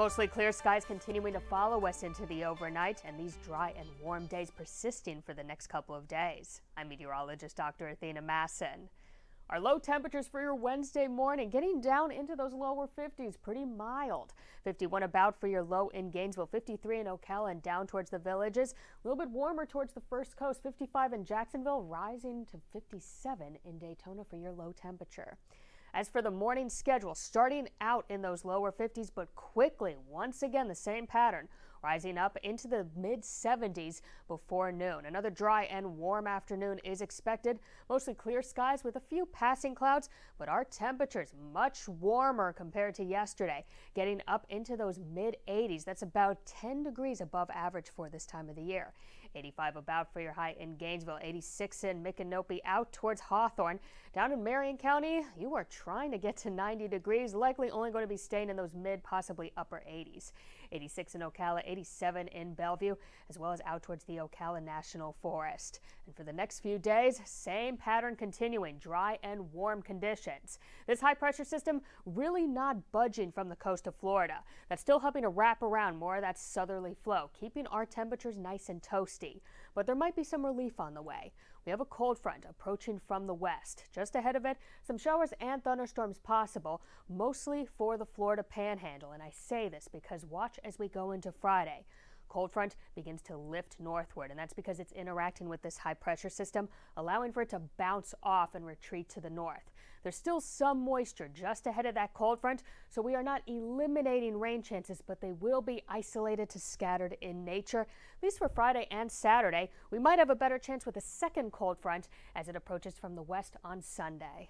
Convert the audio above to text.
Mostly clear skies continuing to follow us into the overnight, and these dry and warm days persisting for the next couple of days. I'm meteorologist Dr. Athena Masson. Our low temperatures for your Wednesday morning getting down into those lower 50s, pretty mild. 51 about for your low in Gainesville, 53 in Ocala and down towards the villages. A little bit warmer towards the first coast, 55 in Jacksonville, rising to 57 in Daytona for your low temperature. As for the morning schedule, starting out in those lower 50s, but quickly, once again, the same pattern rising up into the mid 70s before noon. Another dry and warm afternoon is expected. Mostly clear skies with a few passing clouds, but our temperatures much warmer compared to yesterday, getting up into those mid 80s. That's about 10 degrees above average for this time of the year. 85 about for your high in Gainesville, 86 in Micanopy out towards Hawthorne. Down in Marion County, you are trying to get to 90 degrees, likely only going to be staying in those mid, possibly upper 80s. 86 in Ocala, 87 in Bellevue, as well as out towards the Ocala National Forest. And for the next few days, same pattern continuing, dry and warm conditions. This high pressure system really not budging from the coast of Florida. That's still helping to wrap around more of that southerly flow, keeping our temperatures nice and toasty. But there might be some relief on the way. We have a cold front approaching from the west. Just ahead of it, some showers and thunderstorms possible, mostly for the Florida Panhandle. And I say this because watch as we go into Friday. Friday. Cold front begins to lift northward, and that's because it's interacting with this high pressure system, allowing for it to bounce off and retreat to the north. There's still some moisture just ahead of that cold front, so we are not eliminating rain chances, but they will be isolated to scattered in nature. At least for Friday and Saturday, we might have a better chance with a second cold front as it approaches from the west on Sunday.